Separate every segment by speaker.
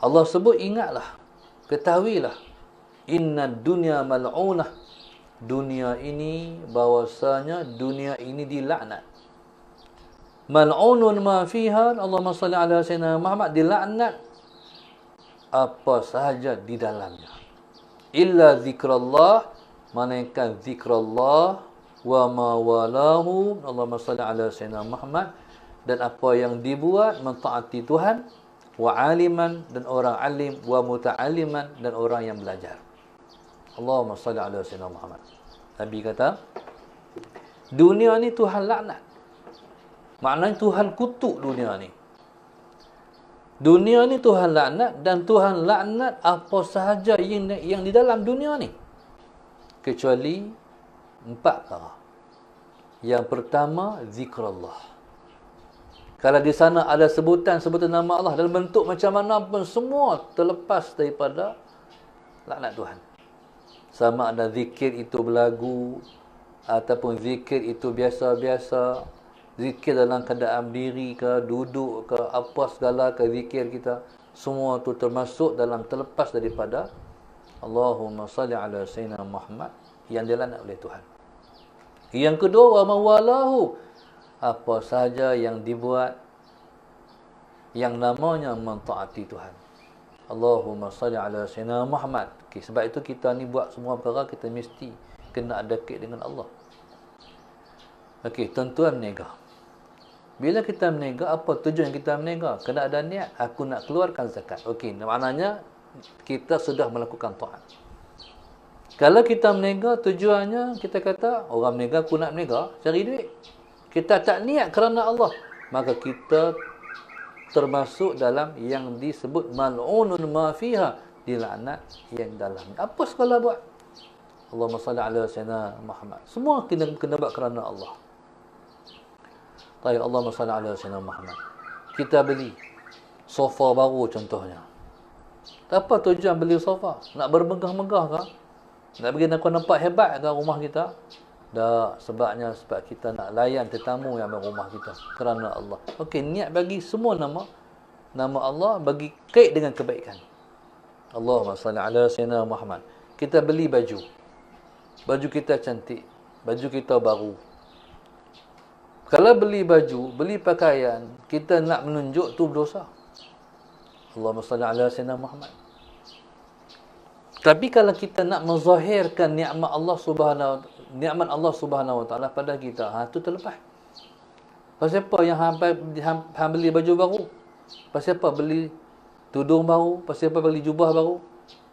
Speaker 1: Allah sebut ingatlah ketahuilah inna dunya mal'unah dunia ini bahawasanya dunia ini dilaknat mal'unun ma fiha Allahumma salli ala sayyidina Muhammad dilaknat apa sahaja di dalamnya illa zikrullah manakan zikrullah wa ma walahu Allahumma salli ala sayyidina Muhammad dan apa yang dibuat mentaati Tuhan wa aliman dan orang alim wa muta'aliman dan orang yang belajar. Allahumma salli ala sayyidina Muhammad. Nabi kata, dunia ni Tuhan laknat. Maknanya Tuhan kutuk dunia ni. Dunia ni Tuhan laknat dan Tuhan laknat apa sahaja yang yang di dalam dunia ni. Kecuali empat perkara. Yang pertama zikrullah. Allah. Kalau di sana ada sebutan-sebutan nama Allah dalam bentuk macam mana pun semua terlepas daripada laknat Tuhan. Sama ada zikir itu berlagu ataupun zikir itu biasa-biasa. Zikir dalam keadaan diri ke, duduk ke, apa segala ke zikir kita. Semua itu termasuk dalam terlepas daripada Allahumma salli ala Sayyidina Muhammad yang dilaknat oleh Tuhan. Yang kedua, wa mawalahu apa sahaja yang dibuat yang namanya mentaati Tuhan. Allahumma salli ala sayyidina Muhammad. Okay, sebab itu kita ni buat semua perkara kita mesti kena dekat dengan Allah. Okey, tuan-tuan menega. Bila kita menega, apa tujuan kita menega? Kena ada niat aku nak keluarkan zakat. Okey, maknanya kita sudah melakukan taat. Kalau kita menega tujuannya kita kata orang menega aku nak menega cari duit kita tak niat kerana Allah maka kita termasuk dalam yang disebut mal'unun ma fiha dilaknat yang dalam apa segala buat Allahumma salli ala sayyidina Muhammad semua kena kena buat kerana Allah Tayyib Allahumma salli ala sayyidina Muhammad kita beli sofa baru contohnya tak apa tujuan beli sofa nak bermegah-megah ke nak bagi nak nampak hebat ke rumah kita tak, sebabnya sebab kita nak layan tetamu yang ambil rumah kita kerana Allah. Okey, niat bagi semua nama nama Allah bagi kait dengan kebaikan. Allahumma salli ala sayyidina Muhammad. Kita beli baju. Baju kita cantik, baju kita baru. Kalau beli baju, beli pakaian, kita nak menunjuk tu berdosa. Allahumma salli ala sayyidina Muhammad. Tapi kalau kita nak menzahirkan nikmat Allah Subhanahu nikmat Allah Subhanahu Wa Taala pada kita ha tu terlepas pasal apa yang hampir hang beli baju baru pasal apa beli tudung baru pasal apa beli jubah baru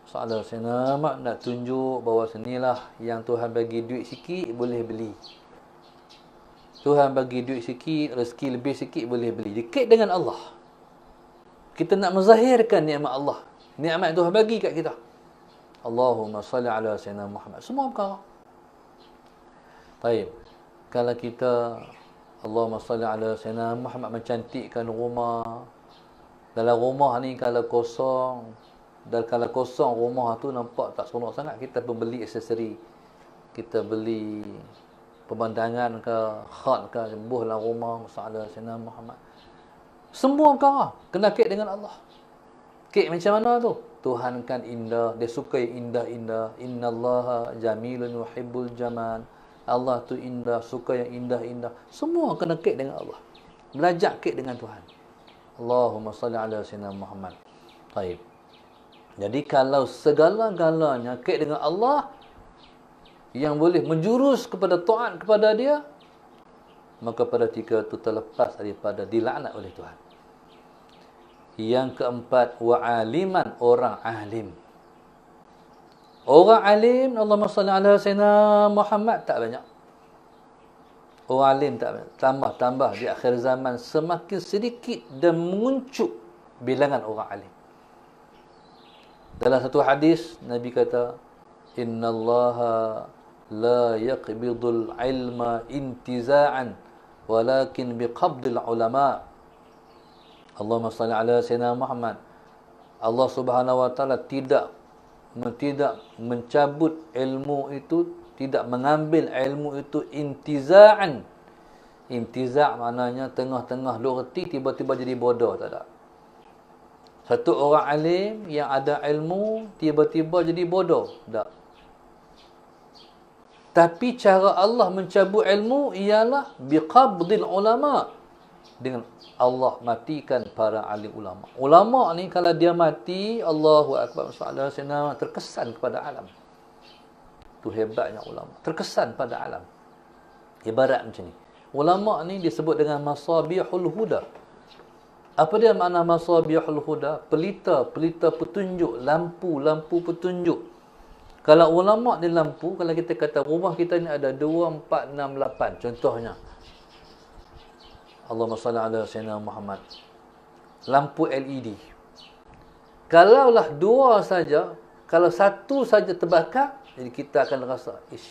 Speaker 1: soalan saya nak nak tunjuk bahawa senilah yang Tuhan bagi duit sikit boleh beli Tuhan bagi duit sikit rezeki lebih sikit boleh beli dekat dengan Allah kita nak menzahirkan nikmat Allah nikmat Tuhan bagi kat kita Allahumma salli ala sayyidina Muhammad semua perkara Baik. Kalau kita Allahumma salli ala sayyidina Muhammad mencantikkan rumah. Dalam rumah ni kalau kosong dan kalau kosong rumah tu nampak tak seronok sangat kita pun beli aksesori. Kita beli pemandangan ke, khat ke, sembuhlah rumah masalah sayyidina Muhammad. Semua perkara lah. kena kait dengan Allah. Kait macam mana tu? Tuhan kan indah, dia suka yang indah-indah. Innallaha jamilun yuhibbul jamal. Allah tu indah, suka yang indah-indah. Semua kena kek dengan Allah. Belajar kek dengan Tuhan. Allahumma salli ala sayyidina Muhammad. Baik. Jadi kalau segala-galanya kek dengan Allah yang boleh menjurus kepada taat kepada dia, maka pada tiga itu terlepas daripada dilaknat oleh Tuhan. Yang keempat, wa'aliman orang alim. Orang alim Allah SWT Sayyidina Muhammad tak banyak Orang alim tak banyak Tambah-tambah di akhir zaman Semakin sedikit dan muncul Bilangan orang alim Dalam satu hadis Nabi kata Inna Allah La yaqbidul ilma intiza'an Walakin biqabdil ulama Allah SWT Sayyidina Muhammad Allah Subhanahu Wa Taala tidak tidak mencabut ilmu itu tidak mengambil ilmu itu intiza'an intiza' maknanya tengah-tengah lurti tiba-tiba jadi bodoh tak ada satu orang alim yang ada ilmu tiba-tiba jadi bodoh tak tapi cara Allah mencabut ilmu ialah biqabdil ulama' dengan Allah matikan para alim ulama. Ulama ni kalau dia mati, Allahu akbar masyaallah sana terkesan kepada alam. Tu hebatnya ulama, terkesan pada alam. Ibarat macam ni. Ulama ni disebut dengan masabihul huda. Apa dia makna masabihul huda? Pelita-pelita petunjuk, lampu-lampu petunjuk. Kalau ulama ni lampu, kalau kita kata rumah kita ni ada 2 4 6 8 contohnya. Allahumma salli ala Sayyidina Muhammad. Lampu LED. Kalaulah dua saja, kalau satu saja terbakar, jadi kita akan rasa, ish,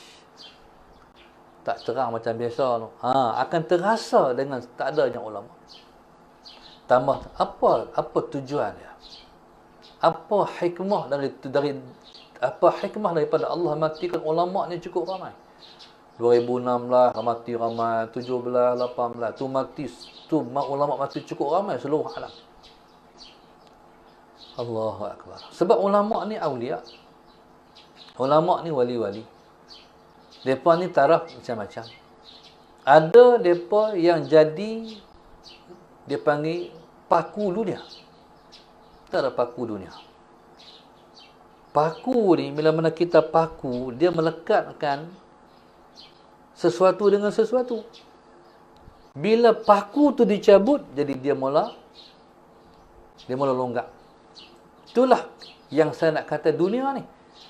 Speaker 1: tak terang macam biasa. No. Ha, akan terasa dengan tak adanya ulama. Tambah, apa apa tujuan dia? Apa hikmah dari, dari apa hikmah daripada Allah matikan ulama ni cukup ramai? 2006 lah mati ramai 17 18 lah. tu mati tu mak ulama mati cukup ramai seluruh alam Allahu akbar sebab ulama ni aulia ulama ni wali-wali depa ni taraf macam-macam ada depa yang jadi dia panggil paku dunia taraf paku dunia paku ni bila mana kita paku dia melekatkan sesuatu dengan sesuatu. Bila paku tu dicabut, jadi dia mula dia mula longgak. Itulah yang saya nak kata dunia ni.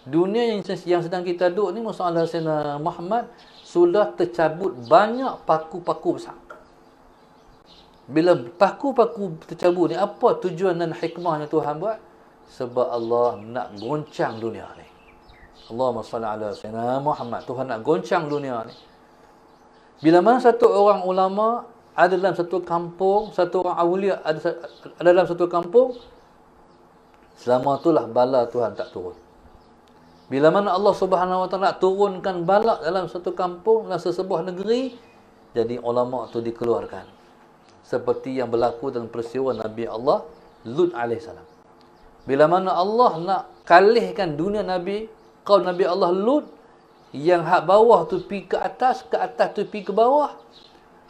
Speaker 1: Dunia yang yang sedang kita duduk ni masalah Sayyidina Muhammad sudah tercabut banyak paku-paku besar. Bila paku-paku tercabut ni apa tujuan dan hikmahnya Tuhan buat? Sebab Allah nak goncang dunia ni. Allahumma salli ala Sayyidina Muhammad. Tuhan nak goncang dunia ni. Bila mana satu orang ulama ada dalam satu kampung, satu orang awliya ada, ada dalam satu kampung, selama itulah bala Tuhan tak turun. Bila mana Allah Subhanahu Wa Taala turunkan bala dalam satu kampung, dalam sesebuah negeri, jadi ulama itu dikeluarkan. Seperti yang berlaku dalam peristiwa Nabi Allah Lut alaihissalam. Bila mana Allah nak kalihkan dunia Nabi, kaum Nabi Allah Lut, yang hak bawah tu pi ke atas, ke atas tu pi ke bawah.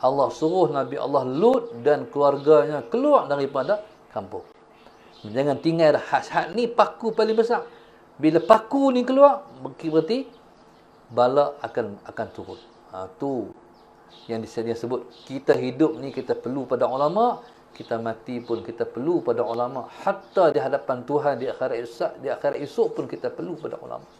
Speaker 1: Allah suruh Nabi Allah Lut dan keluarganya keluar daripada kampung. Jangan tinggal Hak-hak ni paku paling besar. Bila paku ni keluar, berarti bala akan akan turun. Ha, tu yang disedia sebut kita hidup ni kita perlu pada ulama, kita mati pun kita perlu pada ulama. Hatta di hadapan Tuhan di akhirat esok, di akhirat esok pun kita perlu pada ulama.